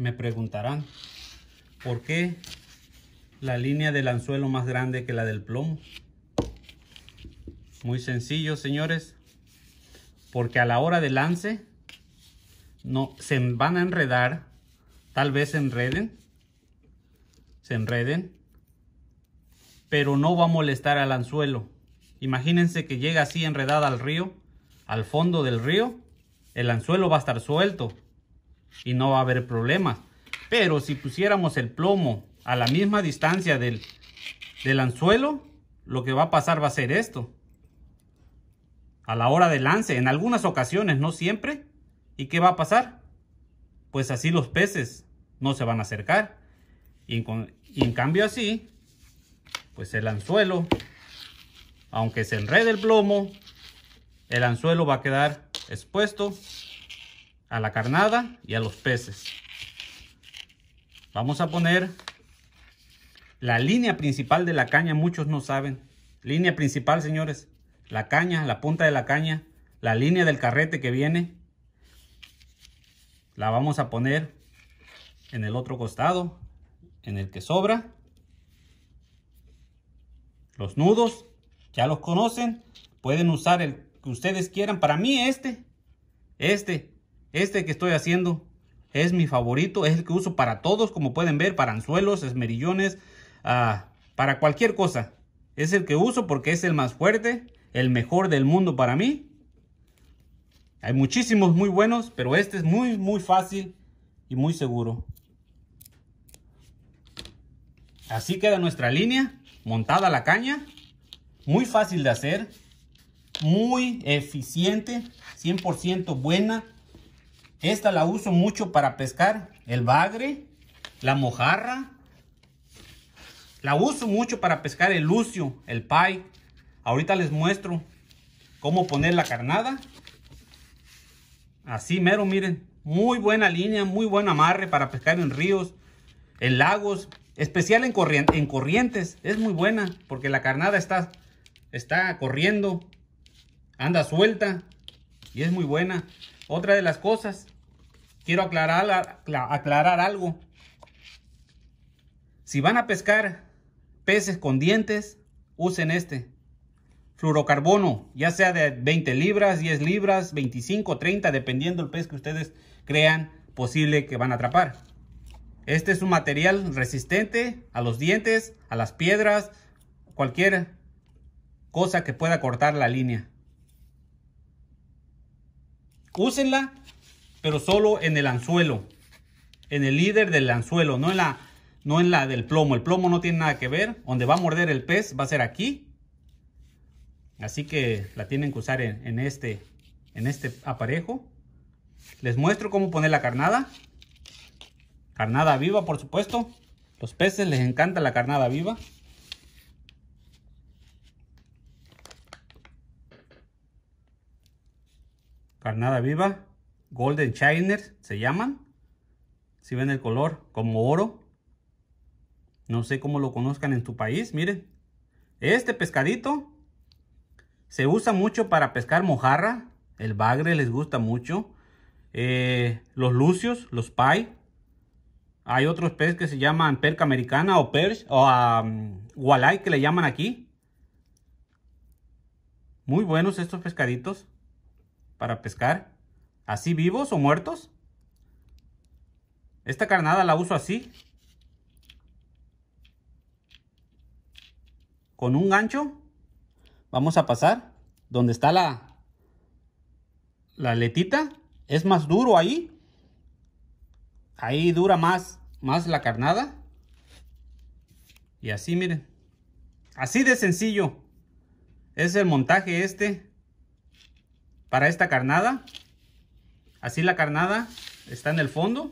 me preguntarán, ¿por qué la línea del anzuelo más grande que la del plomo? Muy sencillo, señores, porque a la hora del lance no, se van a enredar, tal vez se enreden, se enreden, pero no va a molestar al anzuelo. Imagínense que llega así enredada al río, al fondo del río, el anzuelo va a estar suelto, y no va a haber problemas. Pero si pusiéramos el plomo a la misma distancia del, del anzuelo, lo que va a pasar va a ser esto. A la hora del lance, en algunas ocasiones, no siempre. ¿Y qué va a pasar? Pues así los peces no se van a acercar. Y en, y en cambio así, pues el anzuelo, aunque se enrede el plomo, el anzuelo va a quedar expuesto a la carnada y a los peces. Vamos a poner la línea principal de la caña, muchos no saben. Línea principal, señores. La caña, la punta de la caña, la línea del carrete que viene. La vamos a poner en el otro costado, en el que sobra. Los nudos, ya los conocen. Pueden usar el que ustedes quieran. Para mí este, este este que estoy haciendo es mi favorito, es el que uso para todos, como pueden ver, para anzuelos, esmerillones, ah, para cualquier cosa. Es el que uso porque es el más fuerte, el mejor del mundo para mí. Hay muchísimos muy buenos, pero este es muy, muy fácil y muy seguro. Así queda nuestra línea, montada la caña. Muy fácil de hacer, muy eficiente, 100% buena esta la uso mucho para pescar el bagre, la mojarra. La uso mucho para pescar el lucio, el pai. Ahorita les muestro cómo poner la carnada. Así mero, miren. Muy buena línea, muy buen amarre para pescar en ríos, en lagos. Especial en, en corrientes. Es muy buena porque la carnada está, está corriendo. Anda suelta y es muy buena. Otra de las cosas, quiero aclarar, aclarar algo. Si van a pescar peces con dientes, usen este. Fluorocarbono, ya sea de 20 libras, 10 libras, 25, 30, dependiendo del pez que ustedes crean posible que van a atrapar. Este es un material resistente a los dientes, a las piedras, cualquier cosa que pueda cortar la línea úsenla, pero solo en el anzuelo, en el líder del anzuelo, no en la, no en la del plomo. El plomo no tiene nada que ver. Donde va a morder el pez va a ser aquí. Así que la tienen que usar este, en este aparejo. Les muestro cómo poner la carnada. Carnada viva, por supuesto. Los peces les encanta la carnada viva. carnada viva, golden shiners se llaman. Si ven el color, como oro. No sé cómo lo conozcan en tu país, miren. Este pescadito se usa mucho para pescar mojarra. El bagre les gusta mucho. Eh, los lucios, los pie. Hay otros peces que se llaman perca americana o perch o um, que le llaman aquí. Muy buenos estos pescaditos para pescar. ¿Así vivos o muertos? Esta carnada la uso así. Con un gancho vamos a pasar donde está la, la letita. Es más duro ahí. Ahí dura más, más la carnada. Y así, miren. Así de sencillo. Es el montaje este para esta carnada. Así la carnada está en el fondo.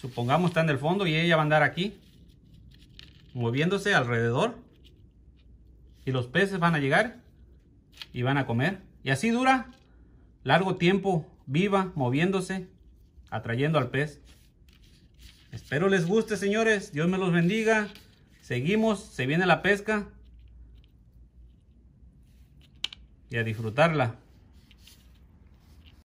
Supongamos está en el fondo y ella va a andar aquí. Moviéndose alrededor. Y los peces van a llegar y van a comer. Y así dura largo tiempo viva, moviéndose, atrayendo al pez. Espero les guste, señores. Dios me los bendiga. Seguimos, se viene la pesca. y a disfrutarla.